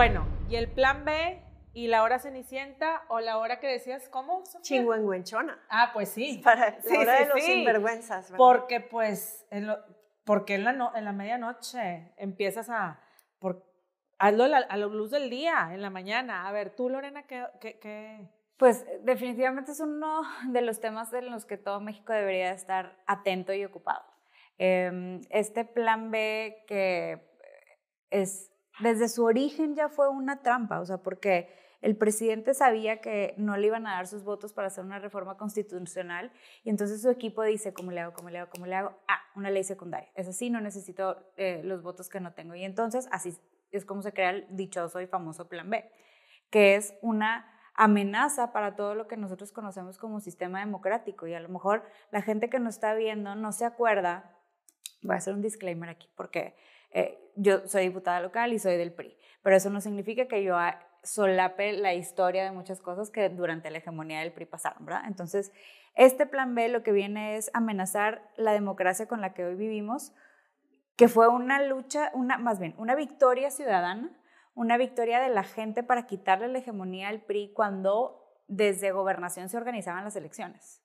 Bueno, y el plan B, y la hora cenicienta o la hora que decías, ¿cómo? Chinguenguenchona. Ah, pues sí. Para la hora de los sinvergüenzas. Porque pues, en porque en la, en la medianoche empiezas a, por, hazlo a la, luz del día, en la mañana. A ver, tú Lorena, ¿qué, Pues definitivamente es uno de los temas en los que todo México debería estar atento y ocupado. Em, este plan B que es desde su origen ya fue una trampa, o sea, porque el presidente sabía que no le iban a dar sus votos para hacer una reforma constitucional y entonces su equipo dice, ¿cómo le hago? ¿Cómo le hago? ¿Cómo le hago? Ah, una ley secundaria. Es así, no necesito eh, los votos que no tengo. Y entonces así es como se crea el dichoso y famoso Plan B, que es una amenaza para todo lo que nosotros conocemos como sistema democrático. Y a lo mejor la gente que nos está viendo no se acuerda, voy a hacer un disclaimer aquí, porque eh, yo soy diputada local y soy del PRI, pero eso no significa que yo solape la historia de muchas cosas que durante la hegemonía del PRI pasaron, ¿verdad? Entonces, este plan B lo que viene es amenazar la democracia con la que hoy vivimos, que fue una lucha, una, más bien, una victoria ciudadana, una victoria de la gente para quitarle la hegemonía al PRI cuando desde gobernación se organizaban las elecciones.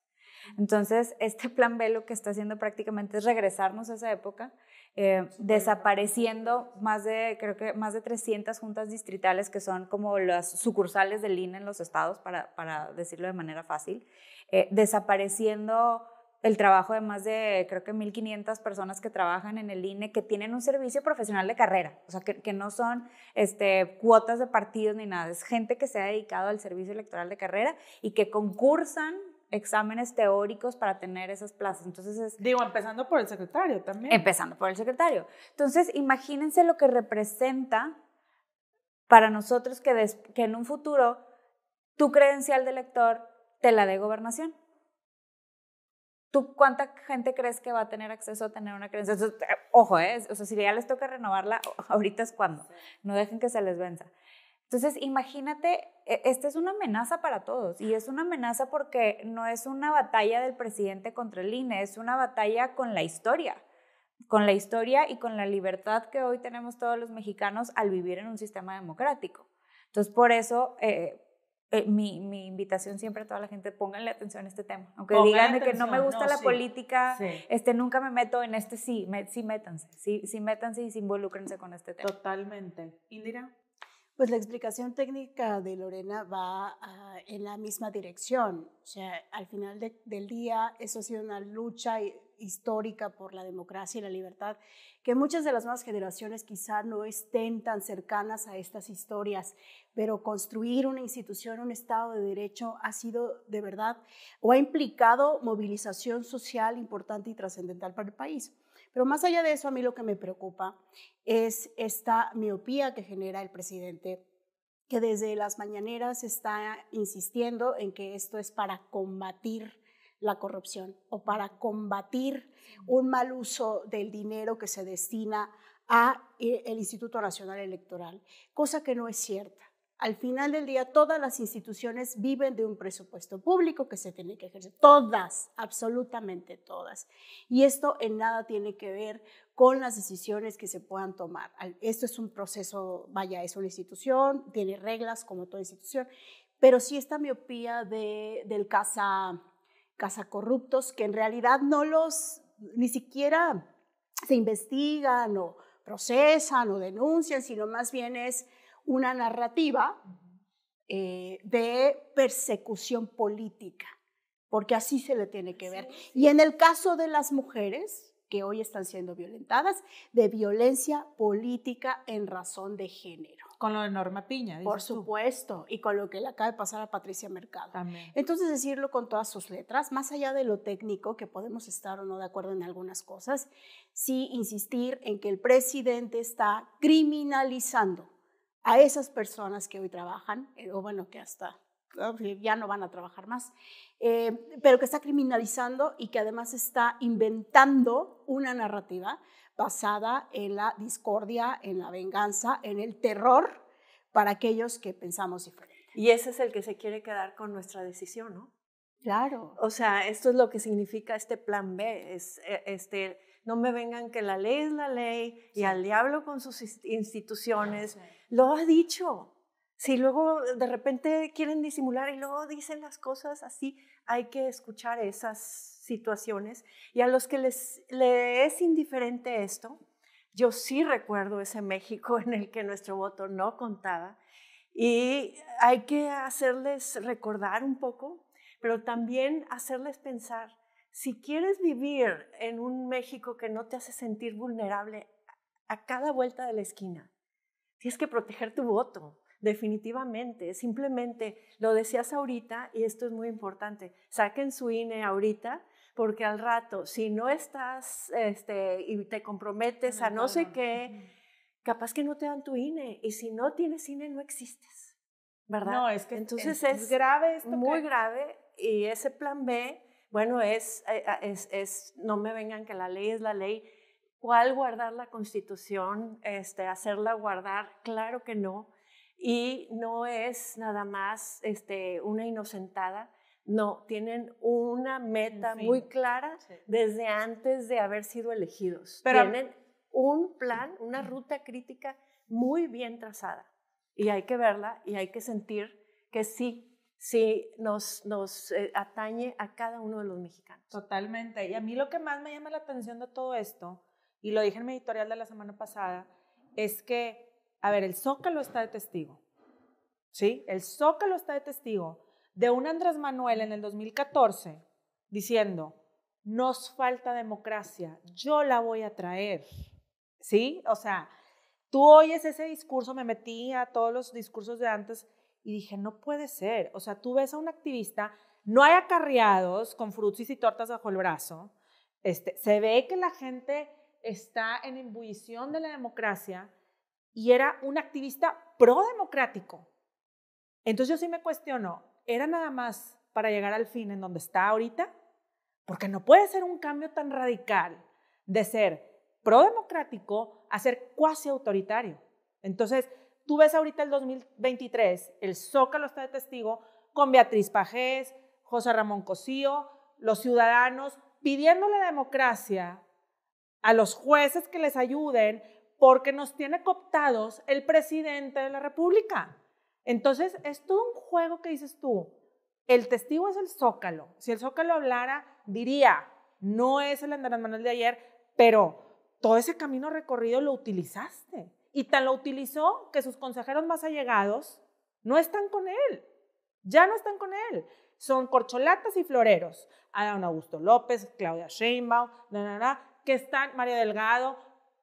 Entonces, este plan B lo que está haciendo prácticamente es regresarnos a esa época, eh, desapareciendo más de, creo que más de 300 juntas distritales que son como las sucursales del INE en los estados, para, decirlo de manera fácil, eh, desapareciendo el trabajo de más de, creo que 1.500 personas que trabajan en el INE, que tienen un servicio profesional de carrera, o sea, que, no son este, cuotas de partidos ni nada, es gente que se ha dedicado al servicio electoral de carrera y que concursan exámenes teóricos para tener esas plazas. Entonces Digo, empezando por el secretario también. Empezando por el secretario. Entonces, imagínense lo que representa para nosotros que, que en un futuro tu credencial de lector te la dé gobernación. ¿Tú cuánta gente crees que va a tener acceso a tener una credencial? Eh, ojo, ¿eh? o sea, si ya les toca renovarla, ahorita es cuando. No dejen que se les venza. Entonces, imagínate, e, esta es una amenaza para todos y es una amenaza porque no es una batalla del presidente contra el INE, es una batalla con la historia, con la historia y con la libertad que hoy tenemos todos los mexicanos al vivir en un sistema democrático. Entonces, por eso... Eh, eh, mi, invitación siempre a toda la gente, pónganle atención a este tema. Aunque digan que no me gusta la política, este nunca me meto en este, sí, sí métanse, sí, sí métanse y sí involúcrense con este tema. Totalmente. Indira. Pues la explicación técnica de Lorena va en la misma dirección. O sea, al final del día, eso ha sido una lucha histórica por la democracia y la libertad, que muchas de las nuevas generaciones quizá no estén tan cercanas a estas historias, pero construir una institución, un Estado de Derecho ha sido de verdad o ha implicado movilización social importante y trascendental para el país. Pero más allá de eso, a mí lo que me preocupa es esta miopía que genera el presidente que desde las mañaneras está insistiendo en que esto es para combatir la corrupción o para combatir un mal uso del dinero que se destina a eh, el Instituto Nacional Electoral, cosa que no es cierta al final del día todas las instituciones viven de un presupuesto público que se tiene que ejercer, todas, absolutamente todas. Y esto en nada tiene que ver con las decisiones que se puedan tomar. Esto es un proceso, vaya, es una institución, tiene reglas como toda institución, pero si esta miopía del casa, casa corruptos que en realidad no los, ni siquiera se investigan o procesan o denuncian, sino más bien es una narrativa eh, de persecución política, porque así se le tiene que ver. Y en el caso de las mujeres que hoy están siendo violentadas, de violencia política en razón de género. Con lo de Norma Piña. Por supuesto, y con lo que le acaba de pasar a Patricia Mercado. Entonces, decirlo con todas sus letras, más allá de lo técnico, que podemos estar o no de acuerdo en algunas cosas, sí insistir en que el presidente está criminalizando a esas personas que hoy trabajan, eh, o bueno, que hasta ah, pues, ya no van a trabajar más, eh, pero que está criminalizando y que además está inventando una narrativa basada en la discordia, en la venganza, en el terror para aquellos que pensamos diferente. Y ese es el que se quiere quedar con nuestra decisión, ¿no? Claro. O sea, esto es lo que significa este plan B, es e, este no me vengan que la ley es la ley y al diablo con sus instituciones lo ha dicho. Si luego de repente quieren disimular y luego dicen las cosas así, hay que escuchar esas situaciones. Y a los que les, les es indiferente esto, yo sí recuerdo ese México en el que nuestro voto no contaba. Y hay que hacerles recordar un poco, pero también hacerles pensar, si quieres vivir en un México que no te hace sentir vulnerable a cada vuelta de la esquina, Tienes que proteger tu voto, definitivamente. Simplemente, lo decías ahorita, y esto es muy importante, saquen su INE ahorita, porque al rato, si no estás este, y te comprometes a no sé qué, capaz que no te dan tu INE, y si no tienes INE no existes, ¿verdad? No, es que entonces es, grave, esto muy grave, y ese plan B, bueno, es, eh, ah, es, es, no me vengan que la ley es la ley, ¿Cuál guardar la constitución? Este, ¿Hacerla guardar? Claro que no. Y no es nada más este, una inocentada, no, tienen una meta muy clara desde antes de haber sido elegidos. Pero, tienen un plan, una ruta crítica muy bien trazada. Y hay que verla y hay que sentir que sí, sí nos, eh, atañe a cada uno de los mexicanos. Totalmente. Y a mí lo que más me llama la atención de todo esto y lo dije en mi editorial de la semana pasada, es que, a ver, el Zócalo está de testigo, ¿sí? El Zócalo está de testigo de un Andrés Manuel en el 2014 diciendo, nos falta democracia, yo la voy a traer, ¿sí? O sea, tú oyes ese discurso, me metí a todos los discursos de antes y dije, no puede ser, o sea, tú ves a un activista, no hay acarreados con frutis y tortas bajo el brazo, este, se ve que la gente está en ebullición de la democracia y era un activista pro-democrático. Entonces yo sí me cuestiono, ¿era nada más para llegar al fin en donde está ahorita? Porque no puede ser un cambio tan radical de ser pro-democrático a ser cuasi autoritario. Entonces, tú ves ahorita el 2023, el Zócalo está de testigo con Beatriz Pajés, José Ramón Cosío, los ciudadanos pidiendo la democracia a los jueces que les ayuden, porque nos tiene cooptados el presidente de la República. Entonces, es todo un juego que dices tú. El testigo es el Zócalo. Si el Zócalo hablara, diría, no es el Andrés Manuel de ayer, pero todo ese camino recorrido lo utilizaste. Y tan lo utilizó que sus consejeros más allegados no están con él. Ya no están con él. Son corcholatas y floreros. don Augusto López, Claudia Sheinbaum, na, que están, María Delgado,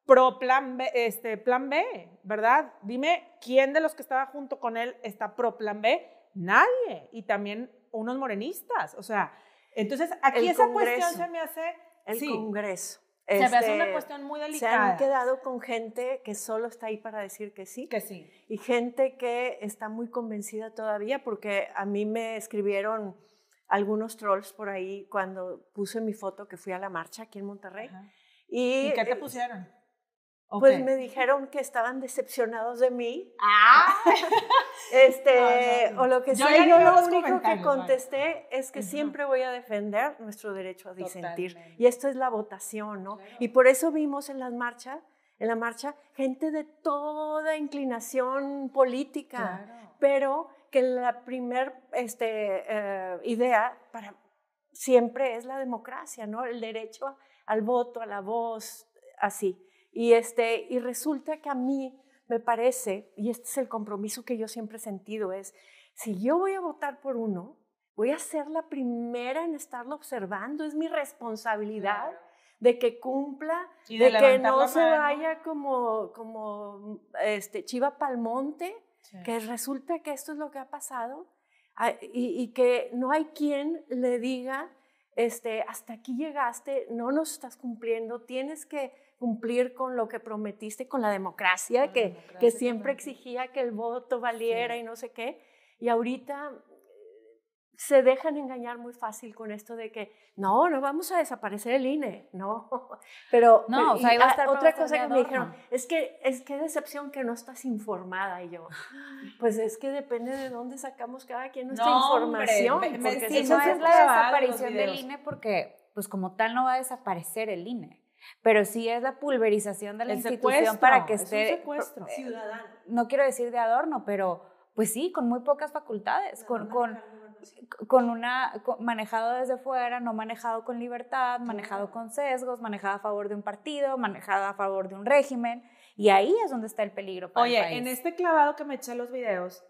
pro plan B, este, plan B, ¿verdad? Dime, ¿quién de los que estaba junto con él está pro plan B? Nadie. Y también unos morenistas. O sea, entonces aquí esa cuestión se me hace... El Congreso. se me hace este, una cuestión muy delicada. Se han quedado con gente que solo está ahí para decir que sí. Que sí. Y gente que está muy convencida todavía, porque a mí me escribieron algunos trolls por ahí cuando puse mi foto que fui a la marcha aquí en Monterrey. Y, qué te eh, pusieron? Pues me dijeron que estaban decepcionados de mí. Ah. este, o lo que yo Yo lo único que contesté es que siempre voy a defender nuestro derecho a disentir. Y esto es la votación, ¿no? Y por eso vimos en las marchas, en la marcha, gente de toda inclinación política. Pero que la primera este, eh, idea para siempre es la democracia, ¿no? El derecho al voto, a la voz, así. Y, este, y resulta que a mí me parece, y este es el compromiso que yo siempre he sentido, es si yo voy a votar por uno, voy a ser la primera en estarlo observando, es mi responsabilidad de que cumpla, de, de que no se vaya como, como este, chiva palmonte, que resulta que esto es lo que ha pasado ah, y, que no hay quien le diga, este, hasta aquí llegaste, no nos estás cumpliendo, tienes que cumplir con lo que prometiste, con la democracia, que, siempre exigía que el voto valiera y no sé qué. Y ahorita se dejan engañar muy fácil con esto de que no, no vamos a desaparecer el INE, no. Pero, no, o sea, estar otra cosa que me dijeron, es que es que decepción que no estás informada y yo, pues es que depende de dónde sacamos cada quien nuestra información, porque no es la desaparición del INE porque pues como tal no va a desaparecer el INE pero sí es la pulverización de la institución para que esté ciudadano. No quiero decir de adorno, pero pues sí, con muy pocas facultades, con, con una, manejado desde fuera, no manejado con libertad, manejado con sesgos, manejado a favor de un partido, manejado a favor de un régimen. Y ahí es donde está el peligro. Oye, en este clavado que me eché los videos,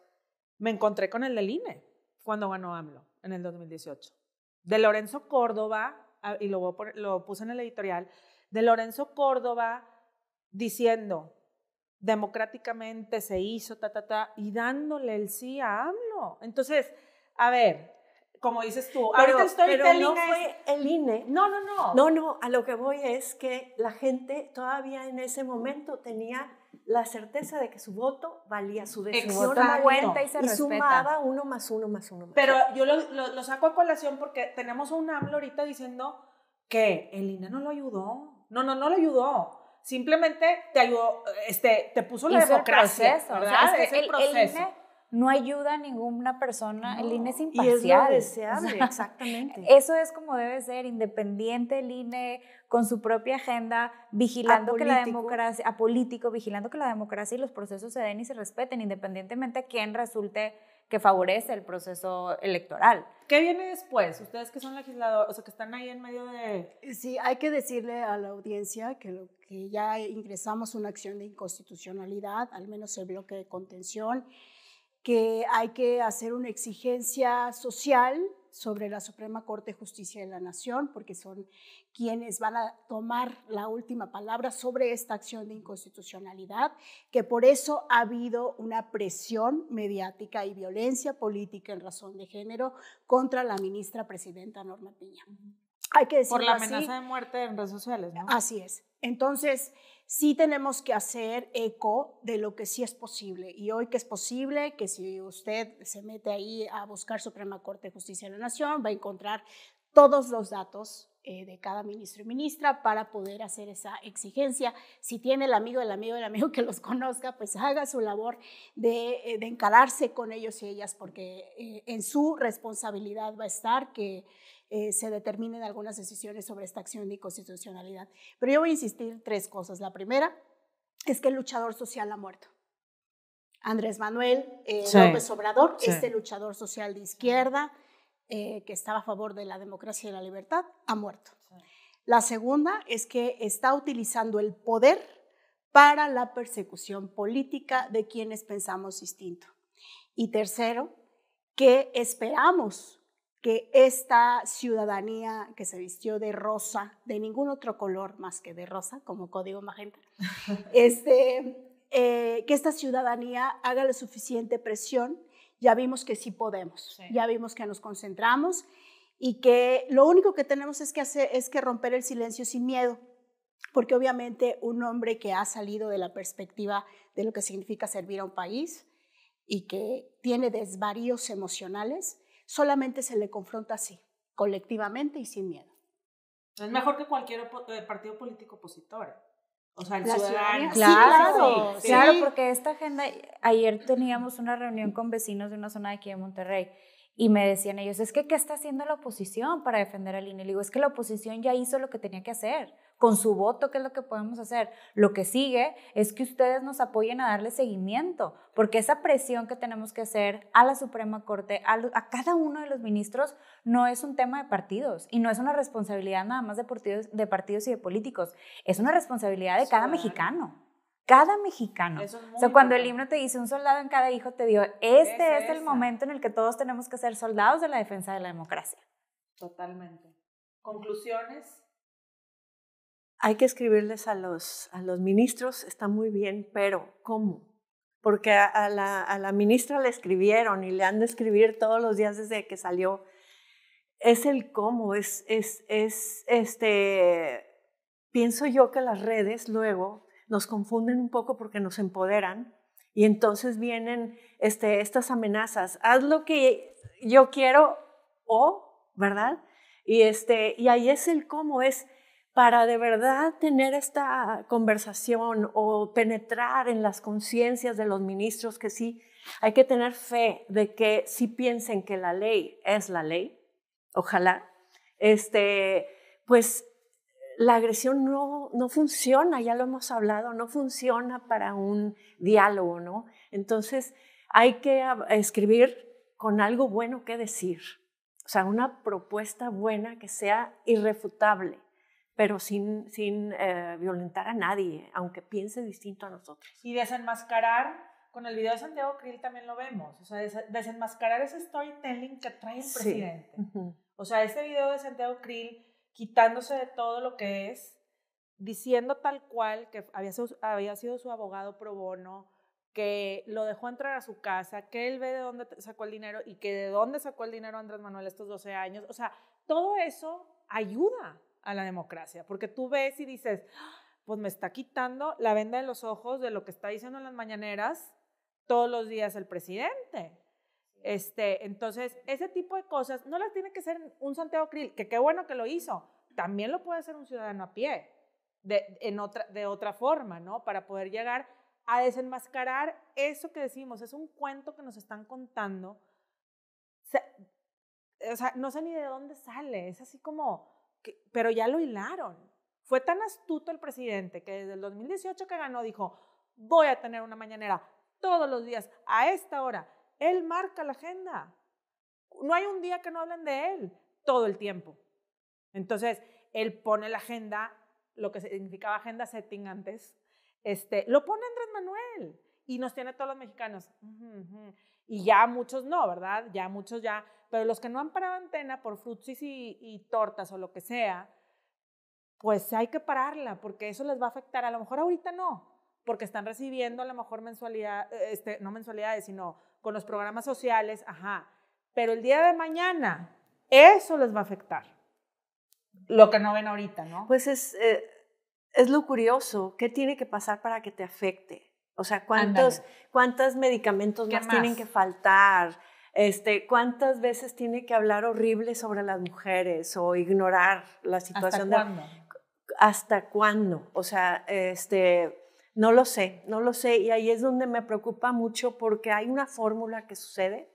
me encontré con el del INE cuando ganó AMLO en el 2018. De Lorenzo Córdoba, ah, y lo, lo puse en el editorial, de Lorenzo Córdoba diciendo, democráticamente se hizo, ta, ta, ta, y dándole el sí a AMLO. Entonces, a ver, como dices tú, ahorita estoy pero no fue el INE. No, no, no. No, no, a lo que voy es que la gente todavía en ese momento tenía la certeza de que su voto valía su decisión. y se sumaba uno más uno más uno Pero yo lo, saco a colación porque tenemos a un AMLO ahorita diciendo que el INE no lo ayudó. No, no, no lo ayudó simplemente te ayudó, este, te puso la democracia. proceso, ¿verdad? es el, proceso no ayuda a ninguna persona, el INE es imparcial. es deseable, exactamente. Eso es como debe ser, independiente el INE, con su propia agenda, vigilando que la democracia, a político, vigilando que la democracia y los procesos se den y se respeten, independientemente a quién resulte que favorece el proceso electoral. ¿Qué viene después? Ustedes que son legisladores, o sea, que están ahí en medio de... Sí, hay que decirle a la audiencia que, lo, que ya ingresamos una acción de inconstitucionalidad, al menos el bloque de contención, que hay que hacer una exigencia social sobre la Suprema Corte de Justicia de la Nación, porque son quienes van a tomar la última palabra sobre esta acción de inconstitucionalidad, que por eso ha habido una presión mediática y violencia política en razón de género contra la ministra presidenta Norma Piña. Hay que Por la amenaza de muerte en redes sociales, ¿no? Así es. Entonces, sí tenemos que hacer eco de lo que sí es posible. Y hoy que es posible, que si usted se mete ahí a buscar Suprema Corte de Justicia de la Nación, va a encontrar todos los datos eh, de cada ministro y ministra para poder hacer esa exigencia. Si tiene el amigo, el amigo, el amigo que los conozca, pues haga su labor de, eh, encararse con ellos y ellas, porque eh, en su responsabilidad va a estar que eh, se determinen algunas decisiones sobre esta acción de constitucionalidad. Pero yo voy a insistir tres cosas. La primera es que el luchador social ha muerto. Andrés Manuel eh, López Obrador, este luchador social de izquierda eh, que estaba a favor de la democracia y la libertad, ha muerto. La segunda es que está utilizando el poder para la persecución política de quienes pensamos distinto. Y tercero, que esperamos que esta ciudadanía que se vistió de rosa, de ningún otro color más que de rosa, como código magenta, este, eh, que esta ciudadanía haga la suficiente presión. Ya vimos que sí podemos, ya vimos que nos concentramos y que lo único que tenemos es que, es que romper el silencio sin miedo, porque obviamente un hombre que ha salido de la perspectiva de lo que significa servir a un país y que tiene desvaríos emocionales, solamente se le confronta así, colectivamente y sin miedo. Es mejor que cualquier eh, partido político opositor. O sea, el Claro, claro, porque esta agenda, ayer teníamos una reunión con vecinos de una zona de aquí de Monterrey y me decían ellos, es que ¿qué está haciendo la oposición para defender al INE? y digo, es que la oposición ya hizo lo que tenía que hacer con su voto, qué es lo que podemos hacer. Lo que sigue es que ustedes nos apoyen a darle seguimiento, porque esa presión que tenemos que hacer a la Suprema Corte, a, cada uno de los ministros, no es un tema de partidos y no es una responsabilidad nada más de partidos, y de políticos, es una responsabilidad de cada mexicano cada mexicano. o sea, cuando el himno te dice un soldado en cada hijo, te dio este es, el momento en el que todos tenemos que ser soldados de la defensa de la democracia. Totalmente. Conclusiones hay que escribirles a los, a los ministros, está muy bien, pero ¿cómo? Porque a, la, a la ministra le escribieron y le han de escribir todos los días desde que salió. Es el cómo, es, es, es este, pienso yo que las redes luego nos confunden un poco porque nos empoderan y entonces vienen este, estas amenazas, haz lo que yo quiero o, ¿verdad? Y, este, y ahí es el cómo, es para de verdad tener esta conversación o penetrar en las conciencias de los ministros que sí, hay que tener fe de que si piensen que la ley es la ley, ojalá, este, pues la agresión no, no funciona, ya lo hemos hablado, no funciona para un diálogo, ¿no? Entonces hay que escribir con algo bueno que decir, o sea, una propuesta buena que sea irrefutable pero sin, sin eh, violentar a nadie, aunque piense distinto a nosotros. Y desenmascarar, con el video de Santiago Krill también lo vemos, o sea, desenmascarar ese storytelling que trae el presidente. O sea, este video de Santiago Krill quitándose de todo lo que es, diciendo tal cual que había, había sido su abogado pro bono, que lo dejó entrar a su casa, que él ve de dónde sacó el dinero y que de dónde sacó el dinero Andrés Manuel estos 12 años. O sea, todo eso ayuda a la democracia, porque tú ves y dices, pues me está quitando la venda de los ojos de lo que está diciendo en las mañaneras todos los días el presidente. Este, entonces, ese tipo de cosas no las tiene que hacer un Santiago Krill, que qué bueno que lo hizo, también lo puede hacer un ciudadano a pie, de, en otra, de otra forma, ¿no? Para poder llegar a desenmascarar eso que decimos, es un cuento que nos están contando. o sea, no sé ni de dónde sale, es así como, pero ya lo hilaron. Fue tan astuto el presidente que desde el 2018 que ganó dijo, voy a tener una mañanera todos los días a esta hora. Él marca la agenda. No hay un día que no hablen de él, todo el tiempo. Entonces, él pone la agenda, lo que significaba agenda setting antes, este, lo pone Andrés Manuel y nos tiene a todos los mexicanos. Y ya muchos no, ¿verdad? Ya muchos ya pero los que no han parado antena por frutsis y, tortas o lo que sea, pues hay que pararla porque eso les va a afectar. A lo mejor ahorita no, porque están recibiendo a lo mejor mensualidad, eh, este, no mensualidades, sino con los programas sociales, ajá. Pero el día de mañana, eso les va a afectar. Lo que no ven ahorita, ¿no? Pues es, eh, es lo curioso. ¿Qué tiene que pasar para que te afecte? O sea, ¿cuántos, medicamentos más, tienen que faltar? Este, ¿Cuántas veces tiene que hablar horrible sobre las mujeres o ignorar la situación? ¿Hasta cuándo? De, ¿Hasta cuándo? O sea, este, no lo sé, no lo sé. Y ahí es donde me preocupa mucho porque hay una fórmula que sucede,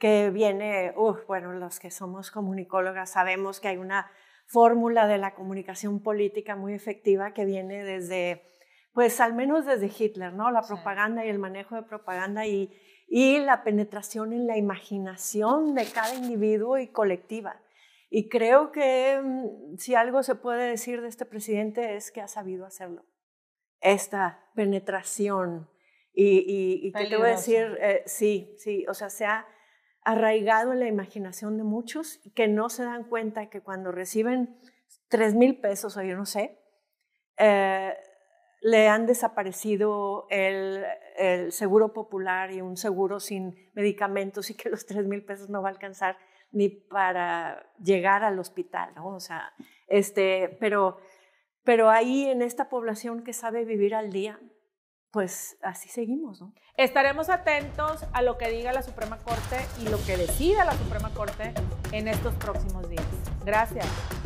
que viene, bueno, los que somos comunicólogas sabemos que hay una fórmula de la comunicación política muy efectiva que viene desde, pues al menos desde Hitler, ¿no? La propaganda y el manejo de propaganda y, y la penetración en la imaginación de cada individuo y colectiva. Y creo que mm, si algo se puede decir de este presidente es que ha sabido hacerlo. Esta penetración. Y, y, te voy a decir, eh, sí, sí, o sea, se ha arraigado en la imaginación de muchos que no se dan cuenta que cuando reciben tres mil pesos o yo no sé, eh, le han desaparecido el, seguro popular y un seguro sin medicamentos y que los 3 mil pesos no va a alcanzar ni para llegar al hospital, O sea, este, pero, pero ahí en esta población que sabe vivir al día, pues así seguimos, Estaremos atentos a lo que diga la Suprema Corte y lo que decida la Suprema Corte en estos próximos días. Gracias.